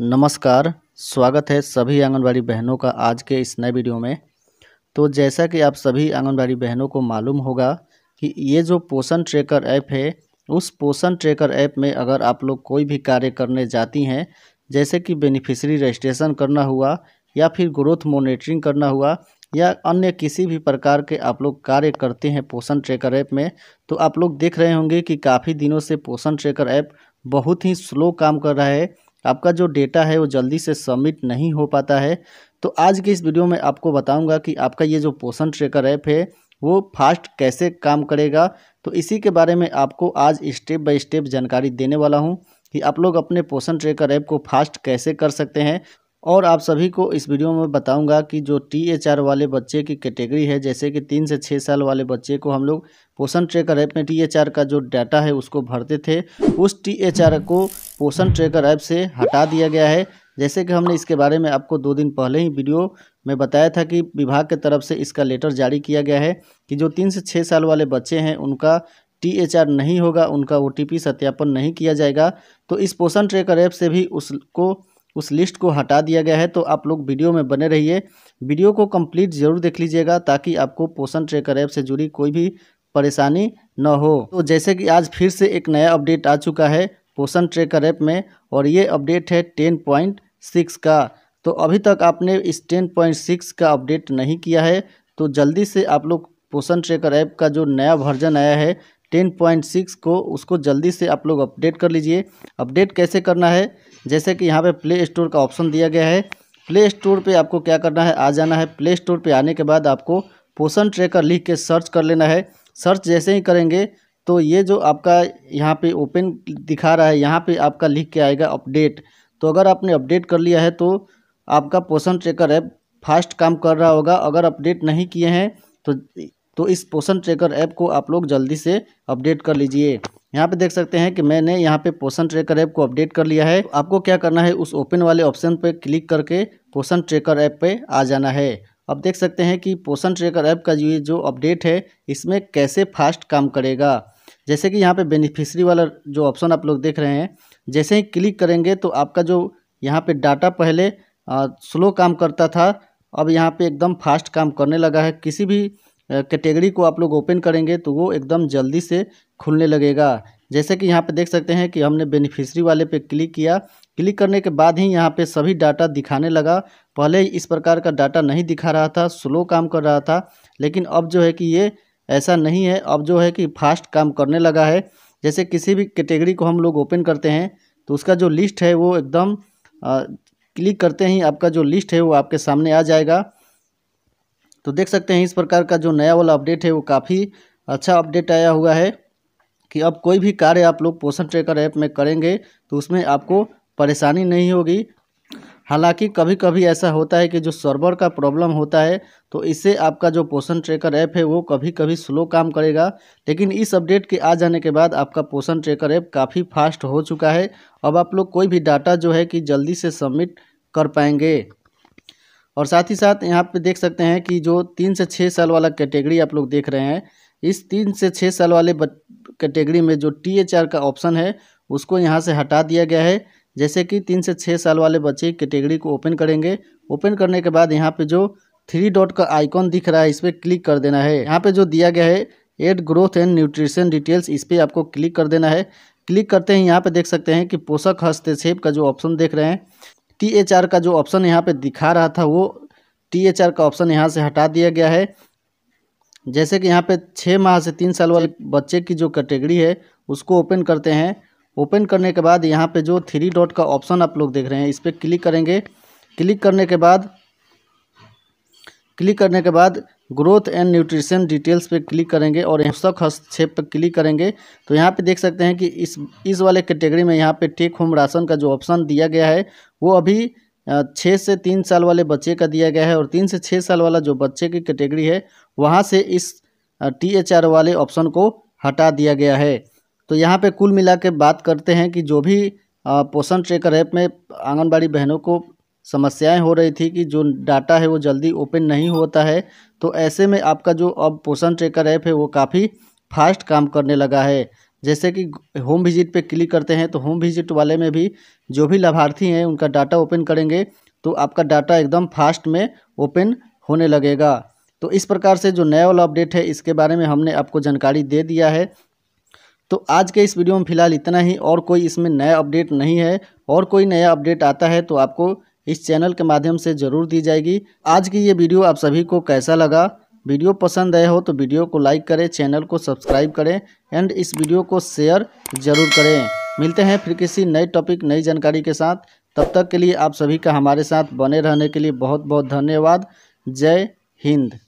नमस्कार स्वागत है सभी आंगनबाड़ी बहनों का आज के इस नए वीडियो में तो जैसा कि आप सभी आंगनबाड़ी बहनों को मालूम होगा कि ये जो पोषण ट्रैकर ऐप है उस पोषण ट्रैकर ऐप में अगर आप लोग कोई भी कार्य करने जाती हैं जैसे कि बेनिफिशरी रजिस्ट्रेशन करना हुआ या फिर ग्रोथ मोनिटरिंग करना हुआ या अन्य किसी भी प्रकार के आप लोग कार्य करते हैं पोषण ट्रैकर ऐप में तो आप लोग देख रहे होंगे कि काफ़ी दिनों से पोषण ट्रैकर ऐप बहुत ही स्लो काम कर रहा है आपका जो डेटा है वो जल्दी से सबमिट नहीं हो पाता है तो आज के इस वीडियो में आपको बताऊंगा कि आपका ये जो पोषण ट्रेकर ऐप है वो फास्ट कैसे काम करेगा तो इसी के बारे में आपको आज स्टेप बाय स्टेप जानकारी देने वाला हूँ कि आप लोग अपने पोषण ट्रेकर ऐप को फास्ट कैसे कर सकते हैं और आप सभी को इस वीडियो में बताऊंगा कि जो टी एच आर वाले बच्चे की कैटेगरी है जैसे कि तीन से छः साल वाले बच्चे को हम लोग पोषण ट्रेकर ऐप में टी एच आर का जो डाटा है उसको भरते थे उस टी एच आर को पोषण ट्रैकर ऐप से हटा दिया गया है जैसे कि हमने इसके बारे में आपको दो दिन पहले ही वीडियो में बताया था कि विभाग के तरफ से इसका लेटर जारी किया गया है कि जो तीन से छः साल वाले बच्चे हैं उनका टी एच आर नहीं होगा उनका ओ टी पी सत्यापन नहीं किया जाएगा तो इस पोषण ट्रेकर ऐप से भी उसको उस लिस्ट को हटा दिया गया है तो आप लोग वीडियो में बने रहिए वीडियो को कंप्लीट जरूर देख लीजिएगा ताकि आपको पोषण ट्रेकर ऐप से जुड़ी कोई भी परेशानी न हो तो जैसे कि आज फिर से एक नया अपडेट आ चुका है पोषण ट्रेकर ऐप में और ये अपडेट है टेन पॉइंट सिक्स का तो अभी तक आपने इस टेन पॉइंट सिक्स का अपडेट नहीं किया है तो जल्दी से आप लोग पोषण ट्रेकर ऐप का जो नया वर्जन आया है टेन पॉइंट सिक्स को उसको जल्दी से आप लोग अपडेट कर लीजिए अपडेट कैसे करना है जैसे कि यहाँ पे प्ले स्टोर का ऑप्शन दिया गया है प्ले स्टोर पर आपको क्या करना है आ जाना है प्ले स्टोर पर आने के बाद आपको पोषण ट्रेकर लिख के सर्च कर लेना है सर्च जैसे ही करेंगे तो ये जो आपका यहाँ पे ओपन दिखा रहा है यहाँ पे आपका लिख के आएगा अपडेट तो अगर आपने अपडेट कर लिया है तो आपका पोषण ट्रेकर ऐप फास्ट काम कर रहा होगा अगर अपडेट नहीं किए हैं तो तो इस पोषण ट्रेकर ऐप को आप लोग जल्दी से अपडेट कर लीजिए यहाँ पे देख सकते हैं कि मैंने यहाँ पे पोषण ट्रेकर ऐप को अपडेट कर लिया है आपको क्या करना है उस ओपन वाले ऑप्शन पर क्लिक करके पोषण ट्रेकर ऐप पे आ जाना है अब देख सकते हैं कि पोषण ट्रेकर ऐप का ये जो अपडेट है इसमें कैसे फास्ट काम करेगा जैसे कि यहाँ पे बेनिफिशरी वाला जो ऑप्शन आप लोग देख रहे हैं जैसे ही क्लिक करेंगे तो आपका जो यहाँ पे डाटा पहले आ, स्लो काम करता था अब यहाँ पे एकदम फास्ट काम करने लगा है किसी भी कैटेगरी को आप लोग ओपन करेंगे तो वो एकदम जल्दी से खुलने लगेगा जैसे कि यहाँ पे देख सकते हैं कि हमने बेनिफिशरी वाले पे क्लिक किया क्लिक करने के बाद ही यहाँ पे सभी डाटा दिखाने लगा पहले इस प्रकार का डाटा नहीं दिखा रहा था स्लो काम कर रहा था लेकिन अब जो है कि ये ऐसा नहीं है अब जो है कि फास्ट काम करने लगा है जैसे किसी भी कैटेगरी को हम लोग ओपन करते हैं तो उसका जो लिस्ट है वो एकदम क्लिक करते ही आपका जो लिस्ट है वो आपके सामने आ जाएगा तो देख सकते हैं इस प्रकार का जो नया वाला अपडेट है वो काफ़ी अच्छा अपडेट आया हुआ है कि अब कोई भी कार्य आप लोग पोषण ट्रेकर ऐप में करेंगे तो उसमें आपको परेशानी नहीं होगी हालांकि कभी कभी ऐसा होता है कि जो सर्वर का प्रॉब्लम होता है तो इससे आपका जो पोषण ट्रेकर ऐप है वो कभी कभी स्लो काम करेगा लेकिन इस अपडेट के आ जाने के बाद आपका पोषण ट्रेकर ऐप काफ़ी फास्ट हो चुका है अब आप लोग कोई भी डाटा जो है कि जल्दी से सबमिट कर पाएंगे और साथ ही साथ यहाँ पे देख सकते हैं कि जो तीन से छः साल वाला कैटेगरी आप लोग देख रहे हैं इस तीन से छः साल वाले कैटेगरी में जो टी एच आर का ऑप्शन है उसको यहाँ से हटा दिया गया है जैसे कि तीन से छः साल वाले बच्चे कैटेगरी को ओपन करेंगे ओपन करने के बाद यहाँ पे जो थ्री डॉट का आइकॉन दिख रहा है इस पर क्लिक कर देना है यहाँ पे जो दिया गया है add growth and nutrition details इस पर आपको क्लिक कर देना है क्लिक करते हैं यहाँ पे देख सकते हैं कि पोषक हस्तक्षेप का जो ऑप्शन देख रहे हैं टी एच आर का जो ऑप्शन यहाँ पे दिखा रहा था वो टी एच आर का ऑप्शन यहाँ से हटा दिया गया है जैसे कि यहाँ पे छः माह से तीन साल वाले बच्चे की जो कैटेगरी है उसको ओपन करते हैं ओपन करने के बाद यहाँ पे जो थ्री डॉट का ऑप्शन आप लोग देख रहे हैं इस पर क्लिक करेंगे क्लिक करने के बाद क्लिक करने के बाद ग्रोथ एंड न्यूट्रिशन डिटेल्स पे क्लिक करेंगे और हिंसक हस्तक्षेप पर क्लिक करेंगे तो यहाँ पे देख सकते हैं कि इस इस वाले कैटेगरी में यहाँ पे टेक होम राशन का जो ऑप्शन दिया गया है वो अभी छः से तीन साल वाले बच्चे का दिया गया है और तीन से छः साल वाला जो बच्चे की कैटेगरी है वहाँ से इस टी एच आर वाले ऑप्शन को हटा दिया गया है तो यहाँ पे कुल मिला के बात करते हैं कि जो भी पोषण ट्रेकर ऐप में आंगनबाड़ी बहनों को समस्याएं हो रही थी कि जो डाटा है वो जल्दी ओपन नहीं होता है तो ऐसे में आपका जो अब पोषण ट्रेकर ऐप है वो काफ़ी फास्ट काम करने लगा है जैसे कि होम विजिट पे क्लिक करते हैं तो होम विजिट वाले में भी जो भी लाभार्थी हैं उनका डाटा ओपन करेंगे तो आपका डाटा एकदम फास्ट में ओपन होने लगेगा तो इस प्रकार से जो नया वाला अपडेट है इसके बारे में हमने आपको जानकारी दे दिया है तो आज के इस वीडियो में फ़िलहाल इतना ही और कोई इसमें नया अपडेट नहीं है और कोई नया अपडेट आता है तो आपको इस चैनल के माध्यम से ज़रूर दी जाएगी आज की ये वीडियो आप सभी को कैसा लगा वीडियो पसंद आए हो तो वीडियो को लाइक करें चैनल को सब्सक्राइब करें एंड इस वीडियो को शेयर ज़रूर करें मिलते हैं फिर किसी नए टॉपिक नई जानकारी के साथ तब तक के लिए आप सभी का हमारे साथ बने रहने के लिए बहुत बहुत धन्यवाद जय हिंद